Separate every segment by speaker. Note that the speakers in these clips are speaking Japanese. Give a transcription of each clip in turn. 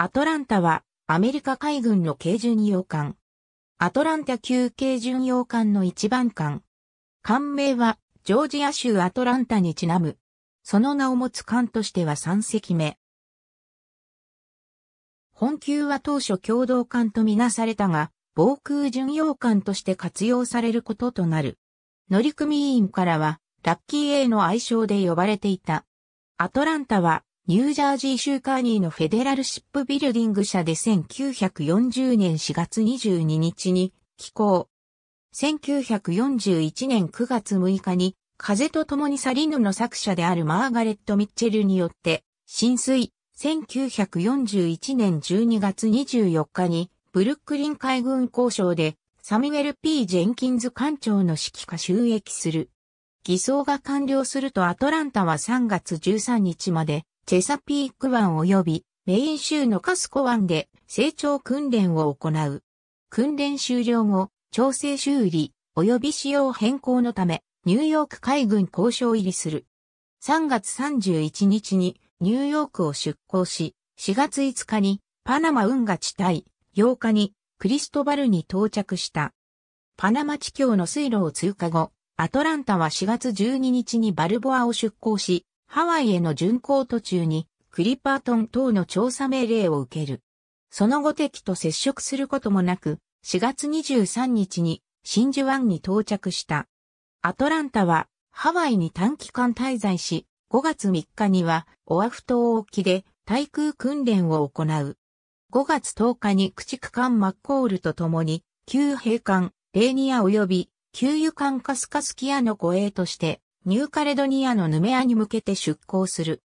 Speaker 1: アトランタはアメリカ海軍の軽巡洋艦。アトランタ級軽巡洋艦の一番艦。艦名はジョージア州アトランタにちなむ。その名を持つ艦としては3隻目。本級は当初共同艦とみなされたが、防空巡洋艦として活用されることとなる。乗組員からは、ラッキー A の愛称で呼ばれていた。アトランタは、ニュージャージー州カーニーのフェデラルシップビルディング社で1940年4月22日に寄港。1941年9月6日に風と共に去りぬの作者であるマーガレット・ミッチェルによって浸水。1941年12月24日にブルックリン海軍交渉でサミュエル・ P・ ジェンキンズ艦長の指揮下収益する。偽装が完了するとアトランタは3月13日までチェサピーク湾及びメイン州のカスコ湾で成長訓練を行う。訓練終了後、調整修理及び仕様変更のためニューヨーク海軍交渉入りする。3月31日にニューヨークを出港し、4月5日にパナマ運河地帯、8日にクリストバルに到着した。パナマ地境の水路を通過後、アトランタは4月12日にバルボアを出港し、ハワイへの巡航途中にクリパートン等の調査命令を受ける。その後敵と接触することもなく、4月23日に真珠湾に到着した。アトランタはハワイに短期間滞在し、5月3日にはオアフ島沖で対空訓練を行う。5月10日に駆逐艦マッコールと共に、旧兵艦レーニア及び旧油艦カスカスキアの護衛としてニューカレドニアのヌメアに向けて出港する。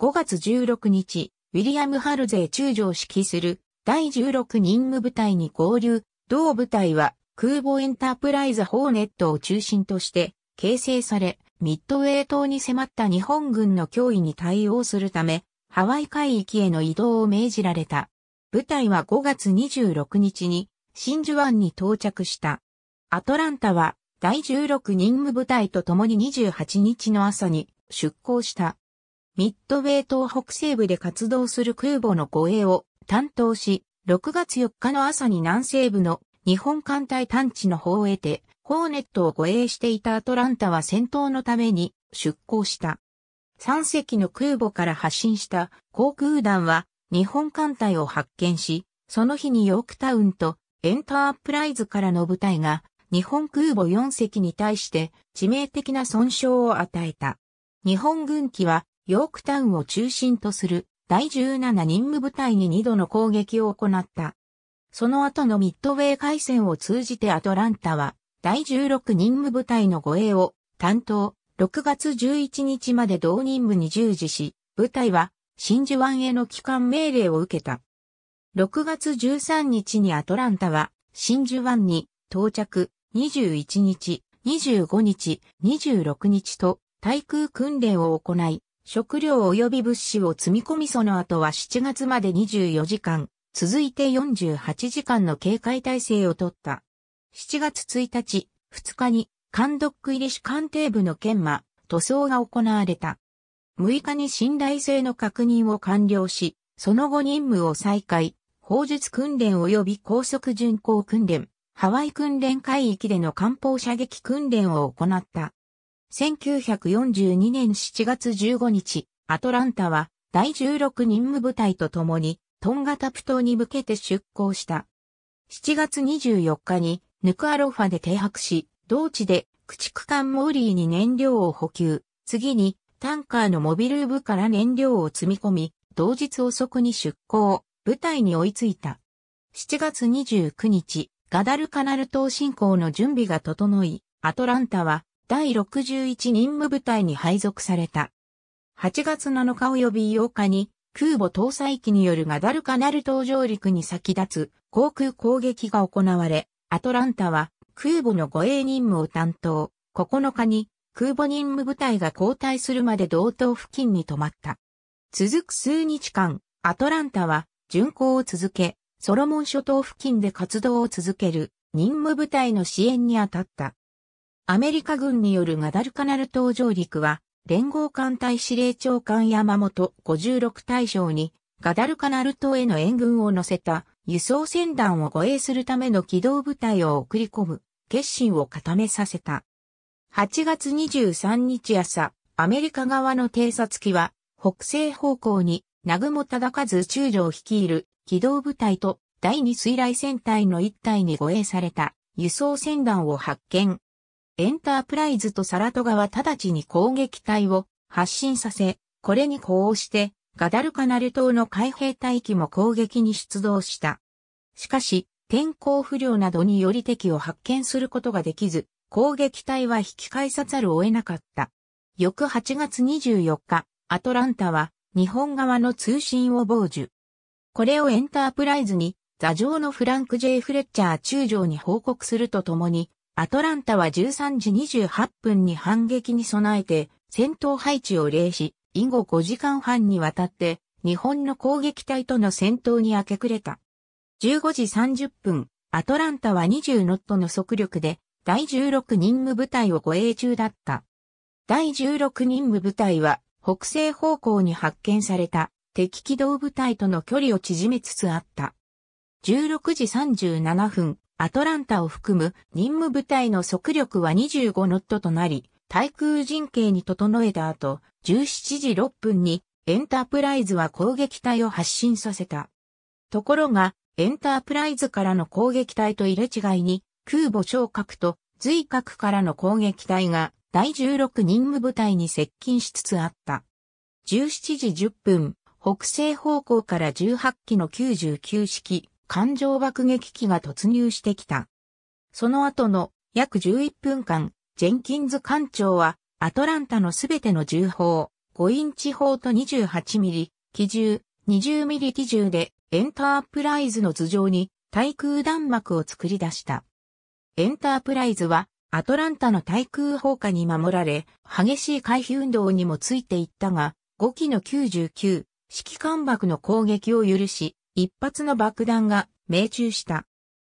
Speaker 1: 5月16日、ウィリアム・ハルゼー中将指揮する第16任務部隊に合流、同部隊は空母エンタープライズ・ホーネットを中心として形成され、ミッドウェー島に迫った日本軍の脅威に対応するため、ハワイ海域への移動を命じられた。部隊は5月26日に真珠湾に到着した。アトランタは第16任務部隊と共に28日の朝に出港した。ミッドウェイ島北西部で活動する空母の護衛を担当し、6月4日の朝に南西部の日本艦隊探知の方へて、ホーネットを護衛していたアトランタは戦闘のために出港した。3隻の空母から発進した航空団は日本艦隊を発見し、その日にヨークタウンとエンタープライズからの部隊が日本空母4隻に対して致命的な損傷を与えた。日本軍機はヨークタウンを中心とする第17任務部隊に2度の攻撃を行った。その後のミッドウェー海戦を通じてアトランタは第16任務部隊の護衛を担当6月11日まで同任務に従事し、部隊は真珠湾への帰還命令を受けた。6月13日にアトランタは真珠湾に到着、21日、25日、26日と、対空訓練を行い、食料及び物資を積み込みその後は7月まで24時間、続いて48時間の警戒態勢をとった。7月1日、2日に、監督入り士官邸部の研磨、塗装が行われた。6日に信頼性の確認を完了し、その後任務を再開、砲術訓練及び高速巡航訓練、ハワイ訓練海域での艦砲射撃訓練を行った。1942年7月15日、アトランタは第16任務部隊と共にトンガタプ島に向けて出港した。7月24日にヌクアロファで停泊し、同地で駆逐艦モーリーに燃料を補給、次にタンカーのモビル部から燃料を積み込み、同日遅くに出港、部隊に追いついた。7月29日、ガダルカナル島侵攻の準備が整い、アトランタは第61任務部隊に配属された。8月7日及び8日に空母搭載機によるガダルカナル島上陸に先立つ航空攻撃が行われ、アトランタは空母の護衛任務を担当、9日に空母任務部隊が交代するまで同等付近に止まった。続く数日間、アトランタは巡航を続け、ソロモン諸島付近で活動を続ける任務部隊の支援に当たった。アメリカ軍によるガダルカナル島上陸は、連合艦隊司令長官山本56大将に、ガダルカナル島への援軍を乗せた輸送船団を護衛するための機動部隊を送り込む決心を固めさせた。8月23日朝、アメリカ側の偵察機は北西方向に南雲忠和中将率いる機動部隊と第二水雷戦隊の一隊に護衛された輸送船団を発見。エンタープライズとサラトガは直ちに攻撃隊を発進させ、これに呼応して、ガダルカナル島の海兵隊機も攻撃に出動した。しかし、天候不良などにより敵を発見することができず、攻撃隊は引き返さざるを得なかった。翌8月24日、アトランタは日本側の通信を傍受。これをエンタープライズに、座上のフランク・ジェイフレッチャー中将に報告するとともに、アトランタは13時28分に反撃に備えて、戦闘配置を例し、以後5時間半にわたって、日本の攻撃隊との戦闘に明け暮れた。15時30分、アトランタは20ノットの速力で、第16任務部隊を護衛中だった。第16任務部隊は、北西方向に発見された敵機動部隊との距離を縮めつつあった。16時37分、アトランタを含む任務部隊の速力は25ノットとなり、対空陣形に整えた後、17時6分にエンタープライズは攻撃隊を発進させた。ところが、エンタープライズからの攻撃隊と入れ違いに、空母昇格と随格からの攻撃隊が第16任務部隊に接近しつつあった。17時10分、北西方向から18機の99式艦上爆撃機が突入してきた。その後の約11分間、ジェンキンズ艦長はアトランタのすべての銃砲、5インチ砲と28ミリ、機銃、20ミリ機銃でエンタープライズの頭上に対空弾幕を作り出した。エンタープライズはアトランタの対空砲火に守られ、激しい回避運動にもついていったが、5機の99、指揮艦爆の攻撃を許し、一発の爆弾が命中した。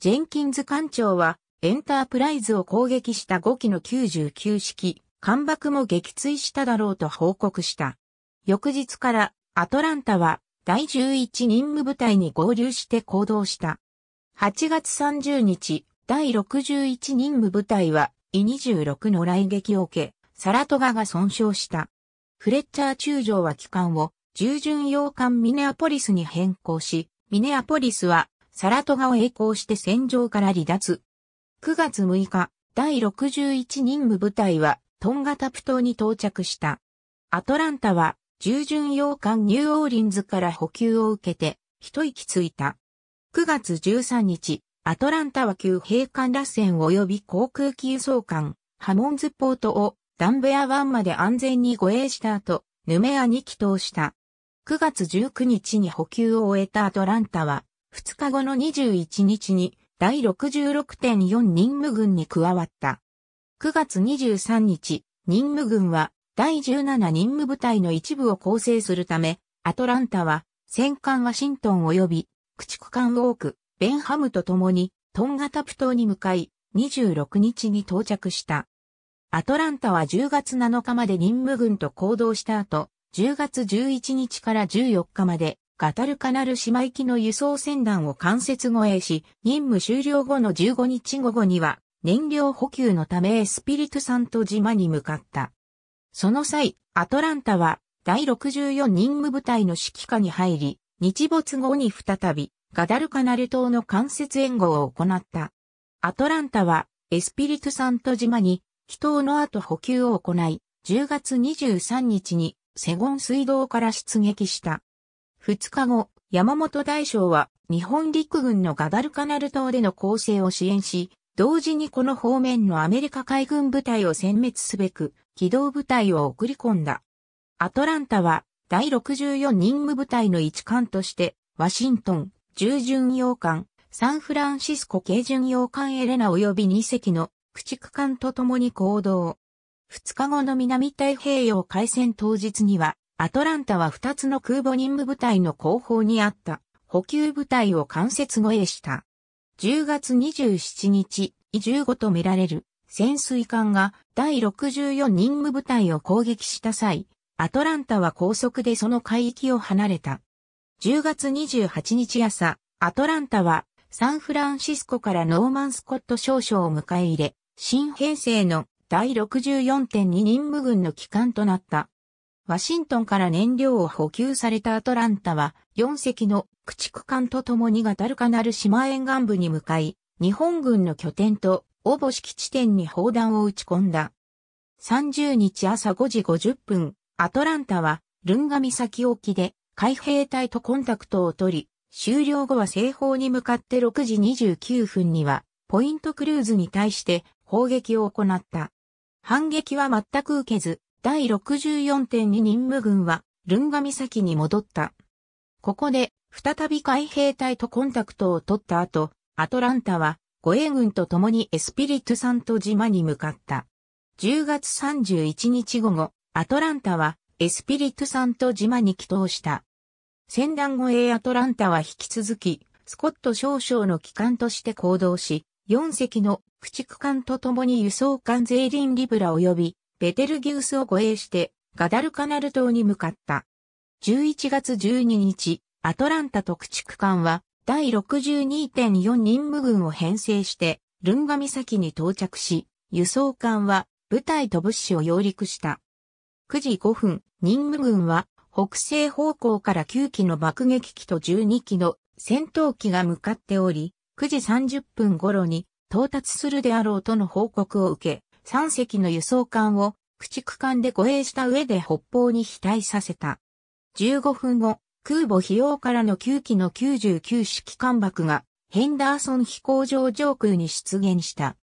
Speaker 1: ジェンキンズ艦長は、エンタープライズを攻撃した5機の99式、艦爆も撃墜しただろうと報告した。翌日から、アトランタは、第11任務部隊に合流して行動した。8月30日、第61任務部隊は、イ26の来撃を受け、サラトガが損傷した。フレッチャー中将は機関を従順洋艦ミネアポリスに変更し、ミネアポリスはサラトガを栄光して戦場から離脱。9月6日、第61任務部隊はトンガタプ島に到着した。アトランタは従順洋艦ニューオーリンズから補給を受けて一息ついた。9月13日、アトランタは旧兵艦螺旋及び航空機輸送艦ハモンズポートをダンベア湾まで安全に護衛した後、ヌメアに帰投した。9月19日に補給を終えたアトランタは、2日後の21日に第66.4任務軍に加わった。9月23日、任務軍は第17任務部隊の一部を構成するため、アトランタは戦艦ワシントン及び駆逐艦ウォーク、ベンハムと共にトンガタプ島に向かい、26日に到着した。アトランタは10月7日まで任務軍と行動した後、10月11日から14日まで、ガタルカナル島行きの輸送船団を間接護衛し、任務終了後の15日午後には、燃料補給のためエスピリトサント島に向かった。その際、アトランタは、第64任務部隊の指揮下に入り、日没後に再び、ガダルカナル島の間接援護を行った。アトランタは、エスピリトサント島に、祈祷の後補給を行い、10月23日にセゴン水道から出撃した。2日後、山本大将は日本陸軍のガダルカナル島での攻勢を支援し、同時にこの方面のアメリカ海軍部隊を殲滅すべく、機動部隊を送り込んだ。アトランタは第64任務部隊の一環として、ワシントン、従巡洋艦、サンフランシスコ軽巡洋艦エレナ及び2隻の駆逐艦と共に行動。2日後の南太平洋海戦当日には、アトランタは2つの空母任務部隊の後方にあった補給部隊を間接護衛した。10月27日、15とめられる潜水艦が第64任務部隊を攻撃した際、アトランタは高速でその海域を離れた。10月28日朝、アトランタはサンフランシスコからノーマンスコット少将を迎え入れ、新編成の第64.2任務軍の機関となった。ワシントンから燃料を補給されたアトランタは4隻の駆逐艦と共にガタルカナル島沿岸部に向かい、日本軍の拠点と応募式地点に砲弾を撃ち込んだ。30日朝5時50分、アトランタはルンガ岬沖で海兵隊とコンタクトを取り、終了後は西方に向かって6時29分にはポイントクルーズに対して砲撃を行った。反撃は全く受けず、第64.2任務軍は、ルンガ岬に戻った。ここで、再び海兵隊とコンタクトを取った後、アトランタは、護衛軍と共にエスピリトサント島に向かった。10月31日午後、アトランタは、エスピリトサント島に帰島した。戦団護衛アトランタは引き続き、スコット少将の機関として行動し、4隻の駆逐艦と共に輸送艦ゼーリン・リブラ及びベテルギウスを護衛してガダルカナル島に向かった。11月12日、アトランタと駆逐艦は第62.4任務軍を編成してルンガ岬に到着し、輸送艦は部隊と物資を揚陸した。9時5分、任務軍は北西方向から9機の爆撃機と12機の戦闘機が向かっており、9時30分頃に到達するであろうとの報告を受け、3隻の輸送艦を駆逐艦で護衛した上で北方に飛退させた。15分後、空母費用からの9機の99式艦爆がヘンダーソン飛行場上空に出現した。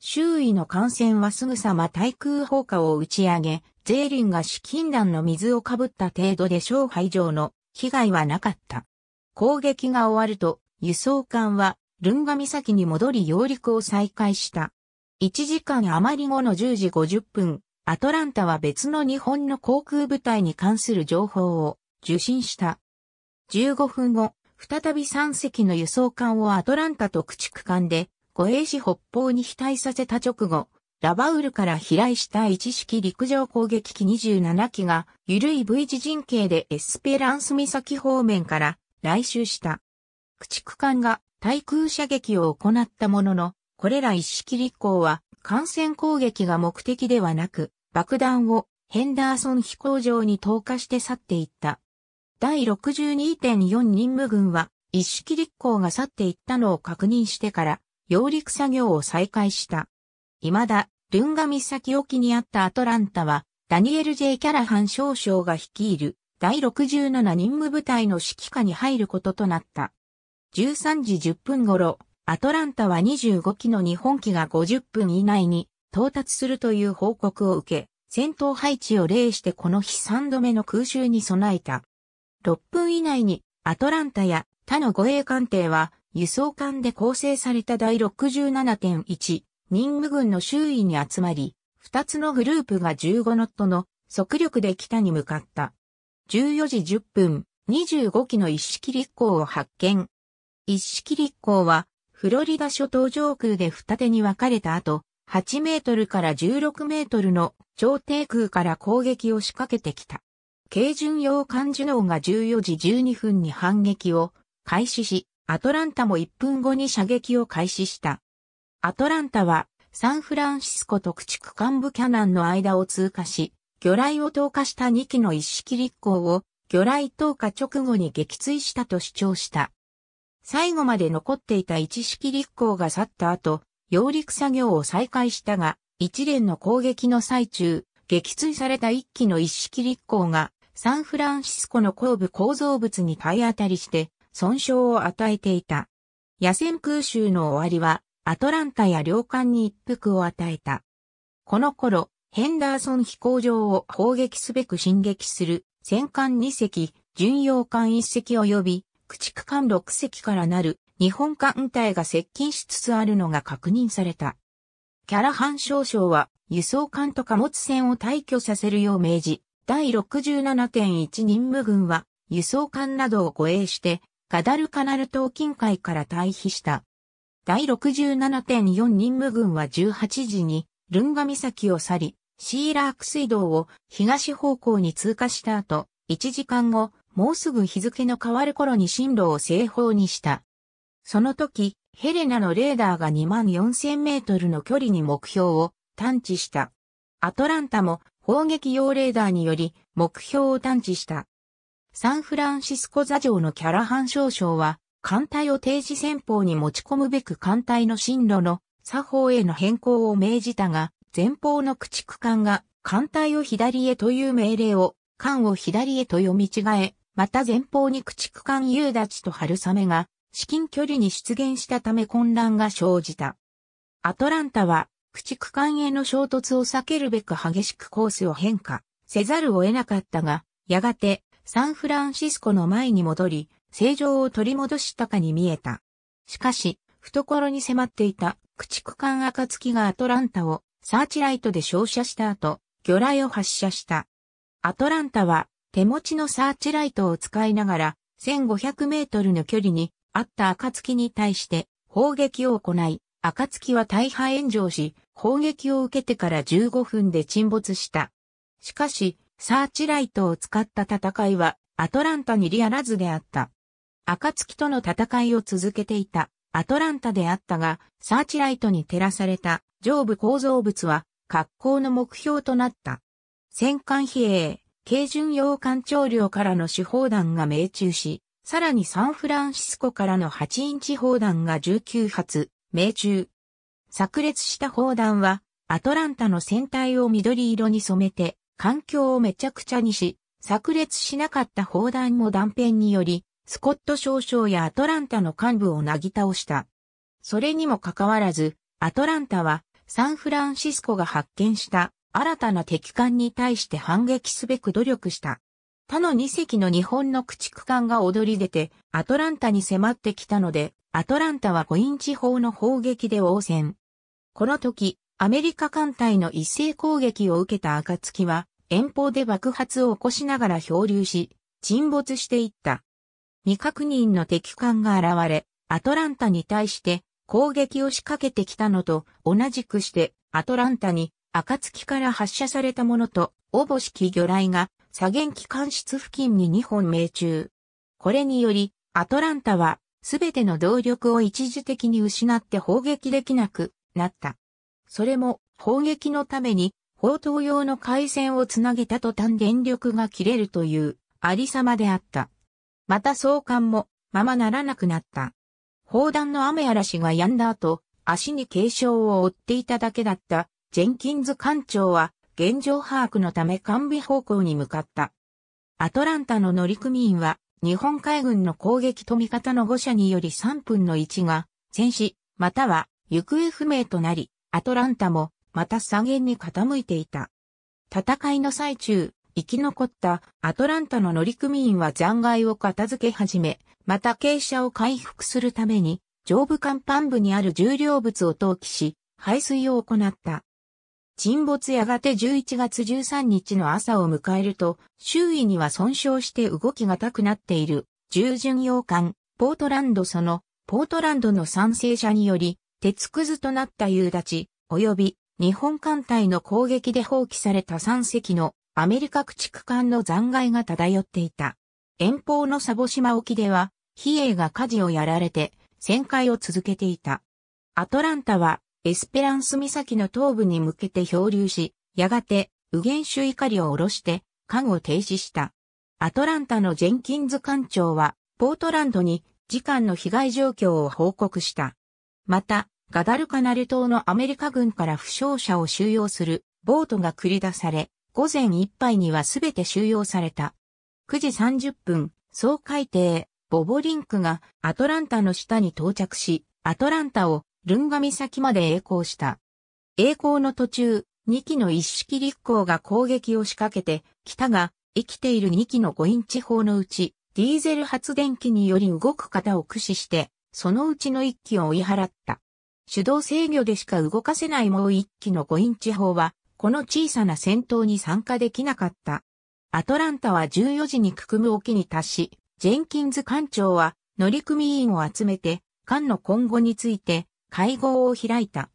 Speaker 1: 周囲の艦船はすぐさま対空砲火を打ち上げ、ゼーリンが資金弾の水をかぶった程度で勝敗上の被害はなかった。攻撃が終わると、輸送艦はルンガ岬に戻り揚陸を再開した。1時間余り後の10時50分、アトランタは別の日本の航空部隊に関する情報を受信した。15分後、再び3隻の輸送艦をアトランタと駆逐艦で護衛士北方に飛隊させた直後、ラバウルから飛来した一式陸上攻撃機27機が、緩い V 字陣形でエスペランス岬方面から来襲した。駆逐艦が対空射撃を行ったものの、これら一式立候は艦船攻撃が目的ではなく、爆弾をヘンダーソン飛行場に投下して去っていった。第62.4任務軍は、一式立候が去っていったのを確認してから、揚陸作業を再開した。未だ、ルンガ岬沖にあったアトランタは、ダニエル・ J・ キャラハン少将が率いる第67任務部隊の指揮下に入ることとなった。13時10分頃、アトランタは25機の日本機が50分以内に到達するという報告を受け、戦闘配置を例してこの日3度目の空襲に備えた。6分以内にアトランタや他の護衛艦艇は輸送艦で構成された第67.1任務軍の周囲に集まり、2つのグループが15ノットの速力で北に向かった。14時10分、25機の一式立候を発見。一式立港は、フロリダ諸島上空で二手に分かれた後、8メートルから16メートルの超低空から攻撃を仕掛けてきた。軽巡洋艦ジュノーが14時12分に反撃を開始し、アトランタも1分後に射撃を開始した。アトランタはサンフランシスコと駆逐艦ブキャナンの間を通過し、魚雷を投下した2機の一式立港を魚雷投下直後に撃墜したと主張した。最後まで残っていた一式立候が去った後、揚陸作業を再開したが、一連の攻撃の最中、撃墜された一機の一式立候が、サンフランシスコの後部構造物に体当たりして、損傷を与えていた。野戦空襲の終わりは、アトランタや領艦に一服を与えた。この頃、ヘンダーソン飛行場を砲撃すべく進撃する戦艦2隻、巡洋艦1隻及び駆逐艦6隻からなる日本艦隊が接近しつつあるのが確認された。キャラハン少将は輸送艦と貨物船を退去させるよう命じ、第67.1任務軍は輸送艦などを護衛してガダルカナル島近海から退避した。第67.4任務軍は18時にルンガ岬を去り、シーラーク水道を東方向に通過した後、1時間後、もうすぐ日付の変わる頃に進路を西方にした。その時、ヘレナのレーダーが2万4000メートルの距離に目標を探知した。アトランタも砲撃用レーダーにより目標を探知した。サンフランシスコ座城のキャラハン少将は、艦隊を定時戦法に持ち込むべく艦隊の進路の作法への変更を命じたが、前方の駆逐艦が艦隊を左へという命令を、艦を左へと読み違え、また前方に駆逐艦夕立と春雨が至近距離に出現したため混乱が生じた。アトランタは駆逐艦への衝突を避けるべく激しくコースを変化せざるを得なかったが、やがてサンフランシスコの前に戻り、正常を取り戻したかに見えた。しかし、懐に迫っていた駆逐艦暁がアトランタをサーチライトで照射した後、魚雷を発射した。アトランタは手持ちのサーチライトを使いながら、1500メートルの距離にあった暁に対して砲撃を行い、暁は大破炎上し、砲撃を受けてから15分で沈没した。しかし、サーチライトを使った戦いは、アトランタにリアラズであった。暁との戦いを続けていた、アトランタであったが、サーチライトに照らされた、上部構造物は、格好の目標となった。戦艦比叡、軽巡洋艦長領からの手砲弾が命中し、さらにサンフランシスコからの8インチ砲弾が19発、命中。炸裂した砲弾は、アトランタの船体を緑色に染めて、環境をめちゃくちゃにし、炸裂しなかった砲弾も断片により、スコット少将やアトランタの幹部をなぎ倒した。それにもかかわらず、アトランタはサンフランシスコが発見した新たな敵艦に対して反撃すべく努力した。他の2隻の日本の駆逐艦が踊り出て、アトランタに迫ってきたので、アトランタは五イン方の砲撃で応戦。この時、アメリカ艦隊の一斉攻撃を受けた暁は、遠方で爆発を起こしながら漂流し、沈没していった。未確認の敵艦が現れ、アトランタに対して攻撃を仕掛けてきたのと同じくして、アトランタに暁から発射されたものと、おぼしき魚雷が、左舷機関室付近に2本命中。これにより、アトランタは、すべての動力を一時的に失って砲撃できなくなった。それも、砲撃のために、砲塔用の回線をつなげた途端電力が切れるという、ありさまであった。また相関も、ままならなくなった。砲弾の雨嵐が止んだ後、足に軽傷を負っていただけだったジェンキンズ艦長は現状把握のため完備方向に向かった。アトランタの乗組員は日本海軍の攻撃と味方の誤射により3分の1が戦死、または行方不明となり、アトランタもまた左舷に傾いていた。戦いの最中、生き残ったアトランタの乗組員は残骸を片付け始め、また傾斜を回復するために、上部艦板部にある重量物を投棄し、排水を行った。沈没やがて11月13日の朝を迎えると、周囲には損傷して動きがたくなっている、従巡洋艦、ポートランドその、ポートランドの賛成者により、鉄くずとなった夕立、及び日本艦隊の攻撃で放棄された3隻のアメリカ駆逐艦の残骸が漂っていた。遠方のサボ島沖では、比叡が火事をやられて、旋回を続けていた。アトランタはエスペランス岬の東部に向けて漂流し、やがて、右原種怒りを下ろして、艦を停止した。アトランタのジェンキンズ艦長は、ポートランドに、時間の被害状況を報告した。また、ガダルカナル島のアメリカ軍から負傷者を収容する、ボートが繰り出され、午前一杯にはすべて収容された。9時30分、総海底、ボボリンクがアトランタの下に到着し、アトランタをルンガ岬まで栄光した。栄光の途中、2機の一式立候が攻撃を仕掛けて、北が生きている2機の5インチ砲のうち、ディーゼル発電機により動く型を駆使して、そのうちの1機を追い払った。手動制御でしか動かせないもう1機の5インチ砲は、この小さな戦闘に参加できなかった。アトランタは14時にくくむ沖に達し、ジェンキンズ艦長は乗組員を集めて、艦の今後について会合を開いた。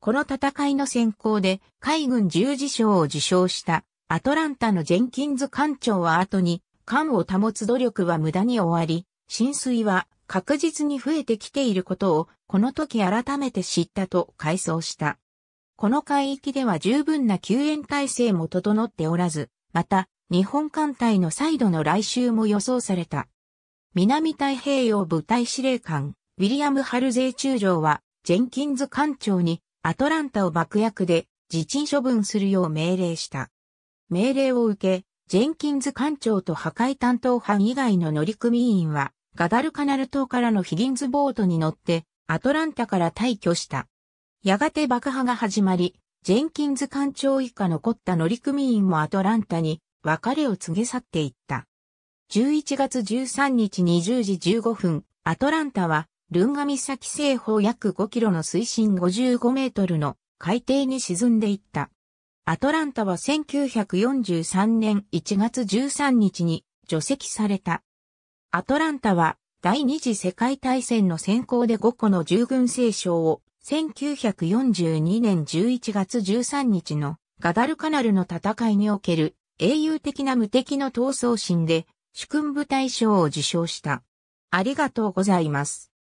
Speaker 1: この戦いの先行で海軍十字章を受賞したアトランタのジェンキンズ艦長は後に艦を保つ努力は無駄に終わり、浸水は確実に増えてきていることをこの時改めて知ったと回想した。この海域では十分な救援体制も整っておらず、また日本艦隊の再度の来襲も予想された。南太平洋部隊司令官ウィリアム・ハルゼイ中将は、ジェンキンズ艦長にアトランタを爆薬で自沈処分するよう命令した。命令を受け、ジェンキンズ艦長と破壊担当班以外の乗組員は、ガダルカナル島からのヒギンズボートに乗って、アトランタから退去した。やがて爆破が始まり、ジェンキンズ艦長以下残った乗組員もアトランタに別れを告げ去っていった。11月13日20時15分、アトランタはルンガ岬西方約5キロの水深55メートルの海底に沈んでいった。アトランタは1943年1月13日に除籍された。アトランタは第二次世界大戦の先行で5個の従軍聖賞を1942年11月13日のガダルカナルの戦いにおける英雄的な無敵の闘争心で主君部大賞を受賞した。ありがとうございます。